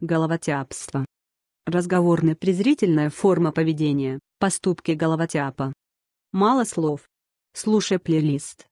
Головотяпство. Разговорно-презрительная форма поведения, поступки головотяпа. Мало слов. Слушай плейлист.